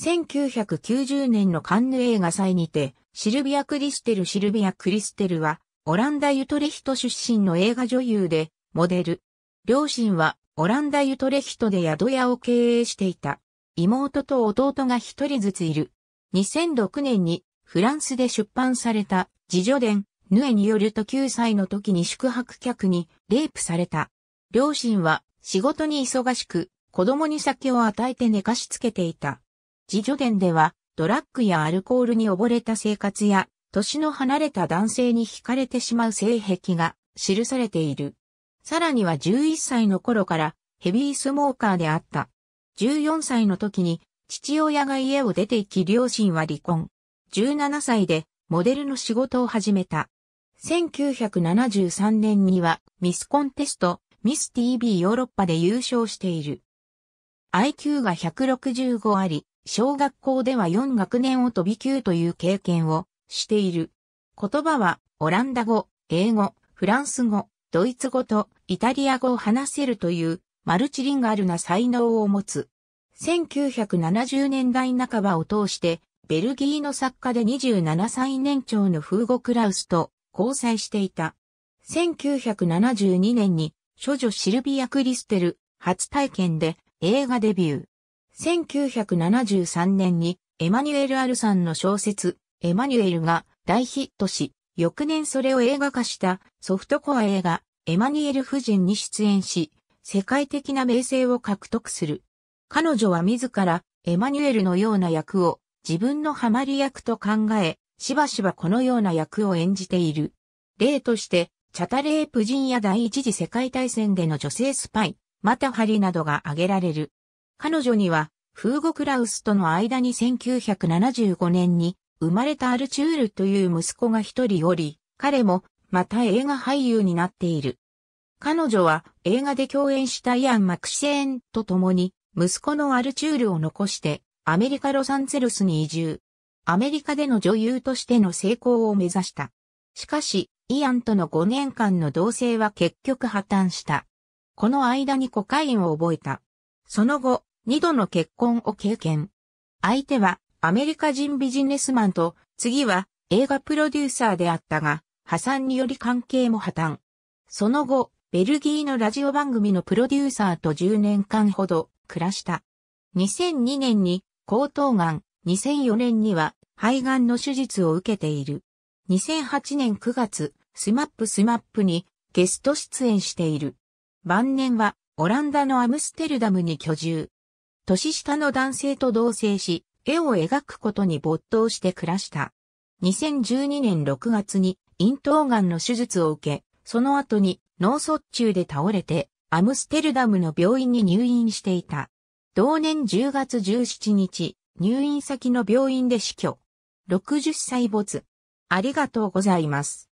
1990年のカンヌ映画祭にて、シルビア・クリステル・シルビア・クリステルは、オランダ・ユトレヒト出身の映画女優で、モデル。両親は、オランダ・ユトレヒトで宿屋を経営していた。妹と弟が一人ずついる。2006年に、フランスで出版された、自助伝、ヌエによると9歳の時に宿泊客に、レイプされた。両親は、仕事に忙しく、子供に酒を与えて寝かしつけていた。自助伝では、ドラッグやアルコールに溺れた生活や、年の離れた男性に惹かれてしまう性癖が記されている。さらには11歳の頃からヘビースモーカーであった。14歳の時に父親が家を出て行き両親は離婚。17歳でモデルの仕事を始めた。1973年にはミスコンテスト、ミス TV ヨーロッパで優勝している。IQ が165あり、小学校では4学年を飛び級という経験をしている。言葉はオランダ語、英語、フランス語、ドイツ語とイタリア語を話せるというマルチリンガルな才能を持つ。1970年代半ばを通してベルギーの作家で27歳年長のフーゴ・クラウスと交際していた。1972年に、処女シルビア・クリステル、初体験で映画デビュー。1973年にエマニュエル・アルさんの小説、エマニュエルが大ヒットし、翌年それを映画化したソフトコア映画、エマニュエル夫人に出演し、世界的な名声を獲得する。彼女は自らエマニュエルのような役を自分のハマり役と考え、しばしばこのような役を演じている。例として、チャタレープ人や第一次世界大戦での女性スパイ、マタハリなどが挙げられる。彼女には、フーゴ・クラウスとの間に1975年に生まれたアルチュールという息子が一人おり、彼もまた映画俳優になっている。彼女は映画で共演したイアン・マクシェーンと共に息子のアルチュールを残してアメリカ・ロサンゼルスに移住。アメリカでの女優としての成功を目指した。しかし、イアンとの5年間の同棲は結局破綻した。この間にコカインを覚えた。その後、二度の結婚を経験。相手はアメリカ人ビジネスマンと、次は映画プロデューサーであったが、破産により関係も破綻。その後、ベルギーのラジオ番組のプロデューサーと10年間ほど暮らした。2002年に喉頭がん、2004年には肺がんの手術を受けている。2008年9月、スマップスマップにゲスト出演している。晩年はオランダのアムステルダムに居住。年下の男性と同棲し、絵を描くことに没頭して暮らした。2012年6月に咽頭がんの手術を受け、その後に脳卒中で倒れて、アムステルダムの病院に入院していた。同年10月17日、入院先の病院で死去。60歳没。ありがとうございます。